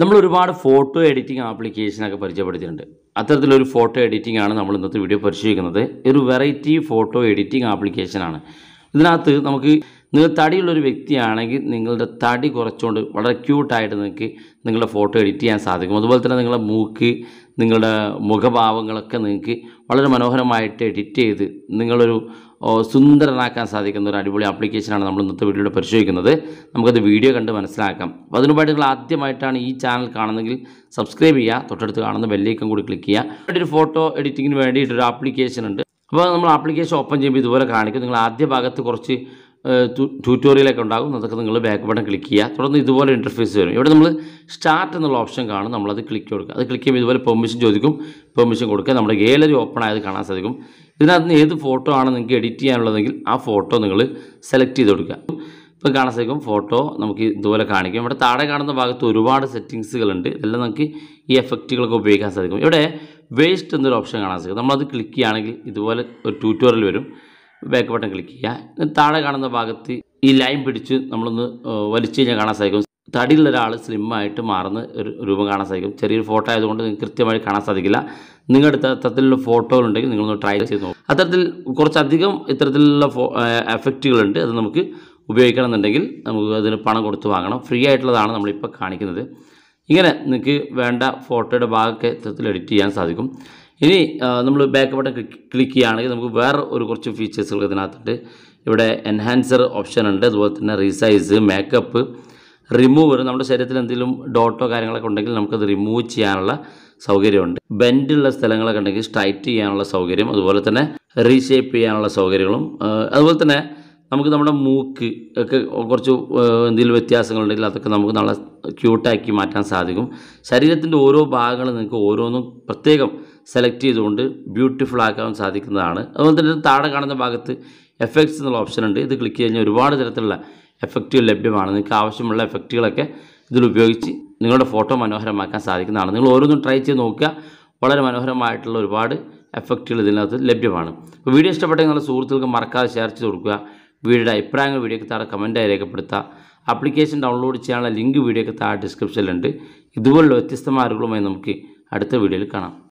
നമ്മൾ ഒരുപാട് photo editing ആപ്ലിക്കേഷനൊക്കെ പരിചയപ്പെടുത്തിയിട്ടുണ്ട് അത്തരത്തിലൊരു ഫോട്ടോ എഡിറ്റിംഗ് ആണ് നമ്മൾ ഇന്നത്തെ വീഡിയോ പരിശോധിക്കുന്നത് ഒരു വെറൈറ്റി ഫോട്ടോ എഡിറ്റിംഗ് ആപ്ലിക്കേഷനാണ് ഇതിനകത്ത് നമുക്ക് നിങ്ങൾ തടിയുള്ളൊരു വ്യക്തിയാണെങ്കിൽ നിങ്ങളുടെ തടി കുറച്ചുകൊണ്ട് വളരെ ക്യൂട്ടായിട്ട് നിങ്ങൾക്ക് നിങ്ങളുടെ ഫോട്ടോ എഡിറ്റ് ചെയ്യാൻ സാധിക്കും അതുപോലെ തന്നെ നിങ്ങളുടെ മൂക്ക് നിങ്ങളുടെ മുഖഭാവങ്ങളൊക്കെ നിങ്ങൾക്ക് വളരെ മനോഹരമായിട്ട് എഡിറ്റ് ചെയ്ത് നിങ്ങളൊരു സുന്ദരനാക്കാൻ സാധിക്കുന്ന ഒരു അടിപൊളി ആപ്ലിക്കേഷനാണ് നമ്മൾ ഇന്നത്തെ വീഡിയോയിൽ പരിശോധിക്കുന്നത് നമുക്കത് വീഡിയോ കണ്ട് മനസ്സിലാക്കാം അപ്പോൾ അതിനുമായിട്ട് നിങ്ങൾ ആദ്യമായിട്ടാണ് ഈ ചാനൽ കാണുന്നെങ്കിൽ സബ്സ്ക്രൈബ് ചെയ്യുക തൊട്ടടുത്ത് കാണുന്ന ബെല്ലേക്കും കൂടി ക്ലിക്ക് ചെയ്യുക ഒരു ഫോട്ടോ എഡിറ്റിങ്ങിന് വേണ്ടിയിട്ടൊരു ആപ്ലിക്കേഷൻ ഉണ്ട് അപ്പോൾ നമ്മൾ ആപ്ലിക്കേഷൻ ഓപ്പൺ ചെയ്യുമ്പോൾ ഇതുപോലെ കാണിക്കും നിങ്ങൾ ആദ്യ ഭാഗത്ത് കുറച്ച് ട്യൂട്ടോറിയലൊക്കെ ഉണ്ടാകും അതൊക്കെ നിങ്ങൾ ബാക്ക് ബട്ടൺ ക്ലിക്ക് ചെയ്യുക തുടർന്ന് ഇതുപോലെ ഇൻ്റർഫേസ് വരും ഇവിടെ നമ്മൾ സ്റ്റാർട്ട് എന്നുള്ള ഓപ്ഷൻ കാണും നമ്മളത് ക്ലിക്ക് കൊടുക്കുക അത് ക്ലിക്ക് ചെയ്യുമ്പോൾ ഇതുപോലെ പെർമിഷൻ ചോദിക്കും പെർമിഷൻ കൊടുക്കുക നമ്മുടെ ഗാലറി ഓപ്പൺ ആയത് കാണാൻ സാധിക്കും ഇതിനകത്ത് നിന്ന് ഏത് ഫോട്ടോ ആണ് നിങ്ങൾക്ക് എഡിറ്റ് ചെയ്യാനുള്ളതെങ്കിൽ ആ ഫോട്ടോ നിങ്ങൾ സെലക്ട് ചെയ്ത് കൊടുക്കുക ഇപ്പം കാണാൻ സാധിക്കും ഫോട്ടോ നമുക്ക് ഇതുപോലെ കാണിക്കും ഇവിടെ താഴെ കാണുന്ന ഭാഗത്ത് ഒരുപാട് സെറ്റിങ്സുകളുണ്ട് ഇതെല്ലാം നമുക്ക് ഈ എഫക്റ്റുകളൊക്കെ ഉപയോഗിക്കാൻ സാധിക്കും ഇവിടെ വേസ്റ്റ് എന്നൊരു ഓപ്ഷൻ കാണാൻ സാധിക്കും നമ്മളത് ക്ലിക്ക് ചെയ്യുകയാണെങ്കിൽ ഇതുപോലെ ഒരു ട്യൂട്ടോറിയൽ വരും ബാക്ക് ബട്ടൺ ക്ലിക്ക് ചെയ്യുക താഴെ കാണുന്ന ഭാഗത്ത് ഈ ലൈൻ പിടിച്ച് നമ്മളൊന്ന് വലിച്ചു കഴിഞ്ഞാൽ കാണാൻ സാധിക്കും തടിയിലുള്ള ഒരാൾ സ്ലിമ്മായിട്ട് മാറുന്ന ഒരു രൂപം കാണാൻ സാധിക്കും ചെറിയൊരു ഫോട്ടോ ആയതുകൊണ്ട് നിങ്ങൾക്ക് കൃത്യമായി കാണാൻ സാധിക്കില്ല നിങ്ങളുടെ അത്തരത്തിലുള്ള ഫോട്ടോകളുണ്ടെങ്കിൽ നിങ്ങളൊന്ന് ട്രൈ ചെയ്ത് നോക്കും അത്തരത്തിൽ കുറച്ചധികം ഇത്തരത്തിലുള്ള ഫോ എഫക്റ്റുകളുണ്ട് അത് നമുക്ക് ഉപയോഗിക്കണമെന്നുണ്ടെങ്കിൽ നമുക്ക് അതിന് പണം കൊടുത്ത് വാങ്ങണം ഫ്രീ ആയിട്ടുള്ളതാണ് നമ്മളിപ്പോൾ കാണിക്കുന്നത് ഇങ്ങനെ നിങ്ങൾക്ക് വേണ്ട ഫോട്ടോയുടെ ഭാഗമൊക്കെ ഇത്തരത്തിൽ എഡിറ്റ് ചെയ്യാൻ സാധിക്കും ഇനി നമ്മൾ ബാക്ക് ബട്ടൺ ക്ലിക്ക് ചെയ്യുകയാണെങ്കിൽ നമുക്ക് വേറെ ഒരു കുറച്ച് ഫീച്ചേഴ്സുകൾ ഇതിനകത്തുണ്ട് ഇവിടെ എൻഹാൻസർ ഓപ്ഷൻ ഉണ്ട് അതുപോലെ തന്നെ റീസൈസ് മേക്കപ്പ് റിമൂവർ നമ്മുടെ ശരീരത്തിൽ എന്തെങ്കിലും ഡോട്ടോ കാര്യങ്ങളൊക്കെ ഉണ്ടെങ്കിൽ നമുക്കത് റിമൂവ് ചെയ്യാനുള്ള സൗകര്യമുണ്ട് ബെൻഡുള്ള സ്ഥലങ്ങളൊക്കെ ഉണ്ടെങ്കിൽ സ്ട്രൈറ്റ് ചെയ്യാനുള്ള സൗകര്യം അതുപോലെ തന്നെ റീഷേപ്പ് ചെയ്യാനുള്ള സൗകര്യങ്ങളും അതുപോലെ തന്നെ നമുക്ക് നമ്മുടെ മൂക്ക് ഒക്കെ കുറച്ച് എന്തെങ്കിലും വ്യത്യാസങ്ങളുണ്ടെങ്കിൽ അതൊക്കെ നമുക്ക് നല്ല ക്യൂട്ടാക്കി മാറ്റാൻ സാധിക്കും ശരീരത്തിൻ്റെ ഓരോ ഭാഗങ്ങളും നിങ്ങൾക്ക് ഓരോന്നും പ്രത്യേകം സെലക്ട് ചെയ്തുകൊണ്ട് ബ്യൂട്ടിഫുൾ ആക്കാൻ സാധിക്കുന്നതാണ് അതുപോലെ തന്നെ താഴെ കാണുന്ന ഭാഗത്ത് എഫക്ട്സ് എന്നുള്ള ഓപ്ഷൻ ഉണ്ട് ഇത് ക്ലിക്ക് കഴിഞ്ഞാൽ ഒരുപാട് തരത്തിലുള്ള എഫക്റ്റുകൾ ലഭ്യമാണ് നിങ്ങൾക്ക് ആവശ്യമുള്ള എഫക്റ്റുകളൊക്കെ ഇതിൽ ഉപയോഗിച്ച് നിങ്ങളുടെ ഫോട്ടോ മനോഹരമാക്കാൻ സാധിക്കുന്നതാണ് നിങ്ങൾ ഓരോന്നും ട്രൈ ചെയ്ത് നോക്കുക വളരെ മനോഹരമായിട്ടുള്ള ഒരുപാട് എഫക്റ്റുകൾ ഇതിനകത്ത് ലഭ്യമാണ് വീഡിയോ ഇഷ്ടപ്പെട്ടെങ്കിൽ നിങ്ങളുടെ സുഹൃത്തുക്കൾക്ക് മറക്കാതെ ഷെയർ ചെയ്ത് കൊടുക്കുക വീഡിയോയുടെ അഭിപ്രായങ്ങൾ വീഡിയോക്ക് താഴെ കമൻറ്റായി രേഖപ്പെടുത്താം ആപ്ലിക്കേഷൻ ഡൗൺലോഡ് ചെയ്യാനുള്ള ലിങ്ക് വീഡിയോക്ക് താഴെ ഡിസ്ക്രിപ്ഷനിലുണ്ട് ഇതുപോലുള്ള വ്യത്യസ്തമായ അറിവുകളുമായി നമുക്ക് അടുത്ത വീഡിയോയിൽ കാണാം